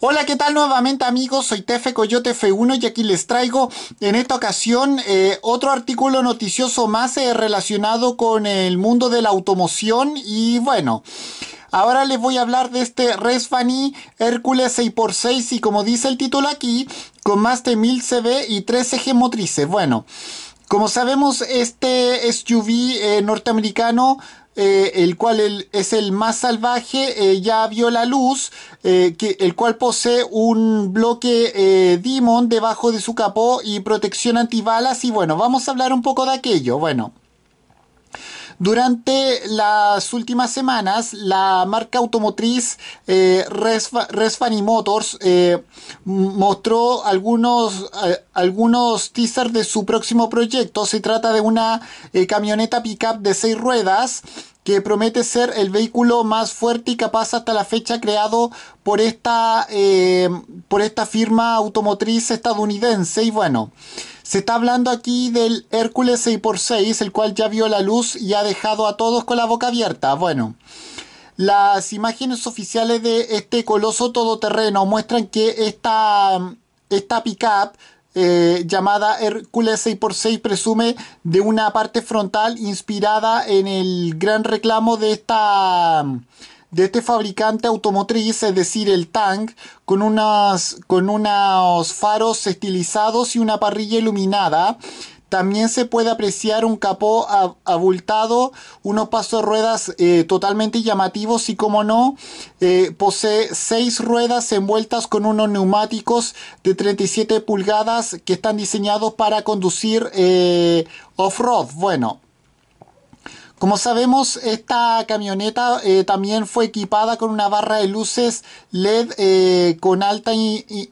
Hola, ¿qué tal nuevamente amigos? Soy Tefe Coyote F1 y aquí les traigo en esta ocasión eh, otro artículo noticioso más eh, relacionado con el mundo de la automoción y bueno... Ahora les voy a hablar de este Resfani Hércules 6x6 y como dice el título aquí, con más de 1000 CV y 3 ejes motrices. Bueno, como sabemos, este SUV eh, norteamericano eh, el cual es el más salvaje, eh, ya vio la luz, eh, que, el cual posee un bloque Demon debajo de su capó y protección antibalas. Y bueno, vamos a hablar un poco de aquello. Bueno. Durante las últimas semanas, la marca automotriz eh, Resfani Motors eh, mostró algunos, eh, algunos teasers de su próximo proyecto. Se trata de una camioneta pickup de seis ruedas que promete ser el vehículo más fuerte y capaz hasta la fecha creado por esta, por esta firma automotriz estadounidense. Y bueno. Se está hablando aquí del Hércules 6x6, el cual ya vio la luz y ha dejado a todos con la boca abierta. Bueno, las imágenes oficiales de este coloso todoterreno muestran que esta, esta pickup eh, llamada Hércules 6x6 presume de una parte frontal inspirada en el gran reclamo de esta de este fabricante automotriz, es decir, el Tank, con, unas, con unos faros estilizados y una parrilla iluminada. También se puede apreciar un capó abultado, unos pasos de ruedas eh, totalmente llamativos y, como no, eh, posee seis ruedas envueltas con unos neumáticos de 37 pulgadas que están diseñados para conducir eh, off-road. Bueno. Como sabemos, esta camioneta eh, también fue equipada con una barra de luces LED eh, con alta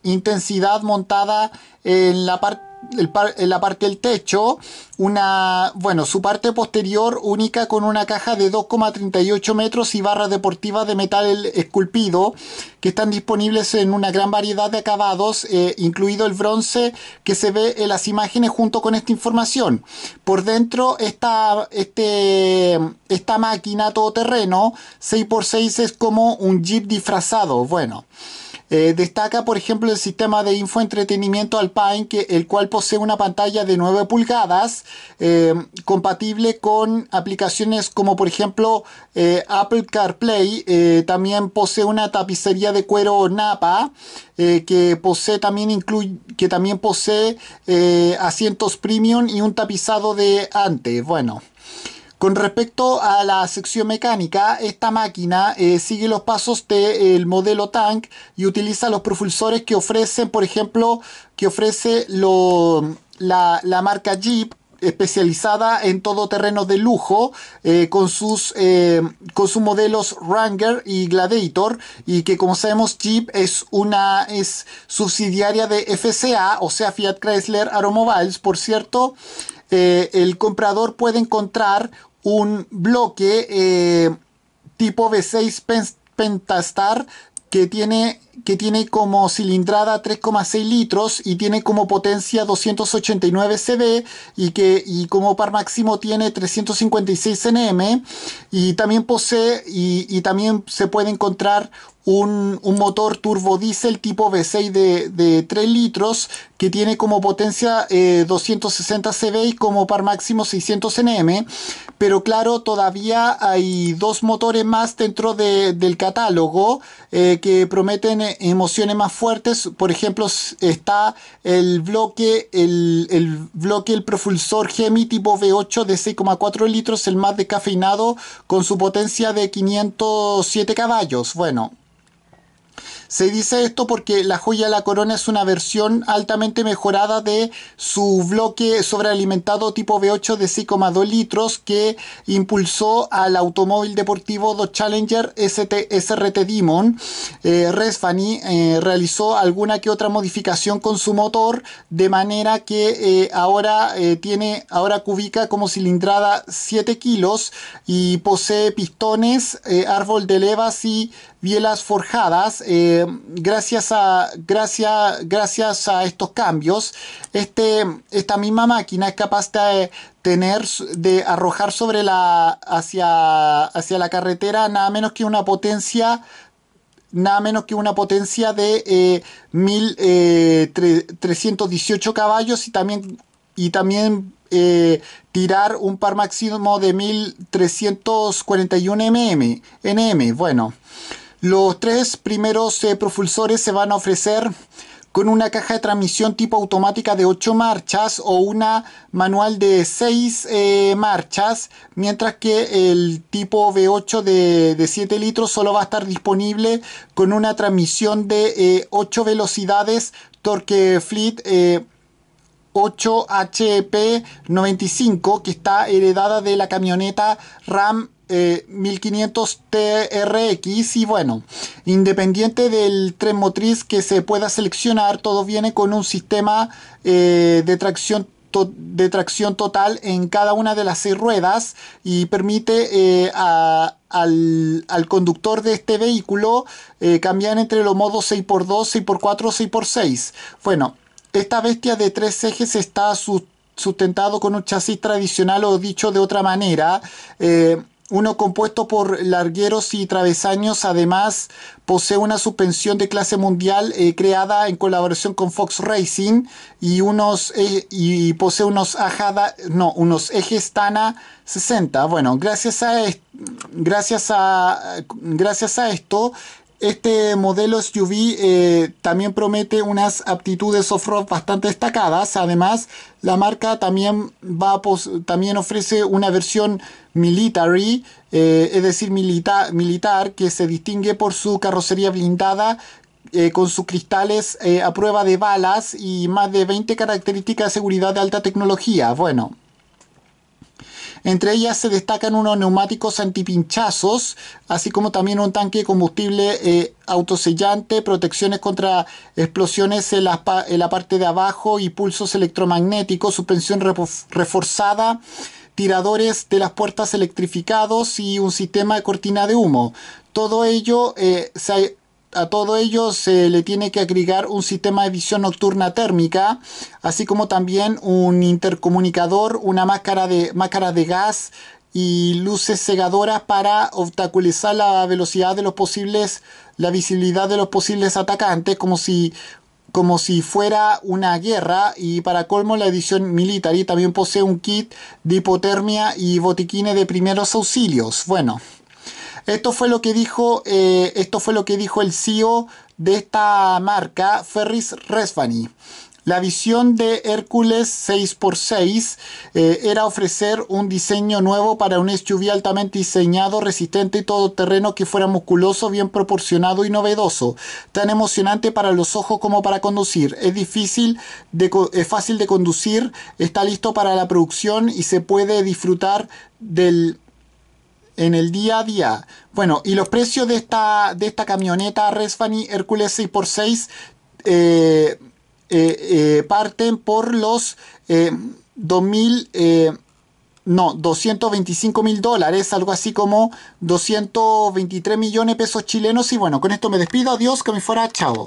intensidad montada en la parte el en la parte del techo, una, bueno, su parte posterior única con una caja de 2,38 metros y barra deportiva de metal esculpido que están disponibles en una gran variedad de acabados, eh, incluido el bronce que se ve en las imágenes junto con esta información. Por dentro, está este, esta máquina todoterreno 6x6 es como un jeep disfrazado. Bueno. Eh, destaca, por ejemplo, el sistema de infoentretenimiento Alpine, que, el cual posee una pantalla de 9 pulgadas, eh, compatible con aplicaciones como, por ejemplo, eh, Apple CarPlay. también posee una tapicería de cuero Napa, que, posee también que también posee asientos premium y un tapizado de ante. Bueno. Con respecto a la sección mecánica, esta máquina eh, sigue los pasos del eh, modelo tank y utiliza los propulsores que ofrecen, por ejemplo, que ofrece la, marca Jeep, especializada en todo terreno de lujo eh, con, sus, modelos Ranger y Gladiator y que como sabemos Jeep es una es subsidiaria de FCA o sea Fiat Chrysler Automobiles por cierto eh, el comprador puede encontrar un bloque eh, tipo v 6 Pentastar que tiene, que tiene como cilindrada 3,6 litros y tiene como potencia 289 CV y, que, como par máximo tiene 356 Nm y también posee y, también se puede encontrar un, motor turbo diésel tipo V6 de, 3 litros que tiene como potencia 260 eh, CV y como par máximo 600 Nm pero claro, todavía hay dos motores más dentro del catálogo eh, que prometen eh, emociones más fuertes. Por ejemplo, está el bloque, el, el bloque, el propulsor Gemi tipo V8 de 6,4 litros, el más descafeinado, con su potencia de 507 caballos. Bueno, se dice esto porque La Joya de la Corona es una versión altamente mejorada de su bloque sobrealimentado tipo V8 de 6,2 litros que impulsó al automóvil deportivo Dodge Challenger ST, SRT Demon. Eh, Resfani eh, realizó alguna que otra modificación con su motor de manera que eh, ahora tiene, ahora cubica como cilindrada 7 kilos y posee pistones, árbol de levas y bielas forjadas gracias, a, gracias, gracias a estos cambios, este, esta misma máquina es capaz de tener, de arrojar sobre la, hacia, hacia la carretera nada menos que una potencia nada menos que una potencia de 1318 eh, eh, caballos y también, y también eh, tirar un par máximo de 1341 mm. NM. Bueno, los tres primeros eh, propulsores se van a ofrecer con una caja de transmisión tipo automática de 8 marchas o una manual de 6 eh, marchas, mientras que el tipo V8 de, 7 litros solo va a estar disponible con una transmisión de 8 eh, velocidades Torque Fleet. 8HP95 que está heredada de la camioneta Ram 1500 eh, TRX y bueno, independiente del tren motriz que se pueda seleccionar, todo viene con un sistema eh, de tracción de tracción total en cada una de las seis ruedas y permite eh, al, conductor de este vehículo cambiar entre los modos 6x2, 6x4, 6x6. Bueno, esta bestia de tres ejes está sustentado con un chasis tradicional o dicho de otra manera uno compuesto por largueros y travesaños. Además, posee una suspensión de clase mundial eh, creada en colaboración con Fox Racing y, unos, e, y posee unos, ajada, no, unos ejes Tana 60. Bueno, gracias a, gracias a, gracias a esto, este modelo SUV eh, también promete unas aptitudes off-road bastante destacadas. Además, la marca también, va también ofrece una versión military, eh, es decir, militar, que se distingue por su carrocería blindada, eh, con sus cristales a prueba de balas y más de 20 características de seguridad de alta tecnología. Bueno, entre ellas se destacan unos neumáticos antipinchazos, así como también un tanque de combustible eh, autosellante, protecciones contra explosiones en la, parte de abajo y pulsos electromagnéticos, suspensión reforzada tiradores de las puertas electrificados y un sistema de cortina de humo. Todo ello eh, se se a todo ello se le tiene que agregar un sistema de visión nocturna térmica, así como también un intercomunicador, una máscara de, máscara de gas y luces cegadoras para obstaculizar la velocidad de los posibles, la visibilidad de los posibles atacantes, como si, como si fuera una guerra. Y para colmo, la edición militar y también posee un kit de hipotermia y botiquines de primeros auxilios. Bueno. Esto fue lo que dijo, eh, esto fue lo que dijo el CEO de esta marca, Ferris Resvani. La visión de Hércules 6x6 eh, era ofrecer un diseño nuevo para un SUV altamente diseñado, resistente y todoterreno que fuera musculoso, bien proporcionado y novedoso, tan emocionante para los ojos como para conducir. Es difícil, es fácil de conducir, está listo para la producción y se puede disfrutar del en el día a día. Bueno, y los precios de esta, camioneta Resfani Hércules 6x6 eh, eh, eh, parten por los 2.000 no, 225 mil dólares, algo así como 223 millones de pesos chilenos. Y bueno, con esto me despido, adiós, que me fuera, chavo.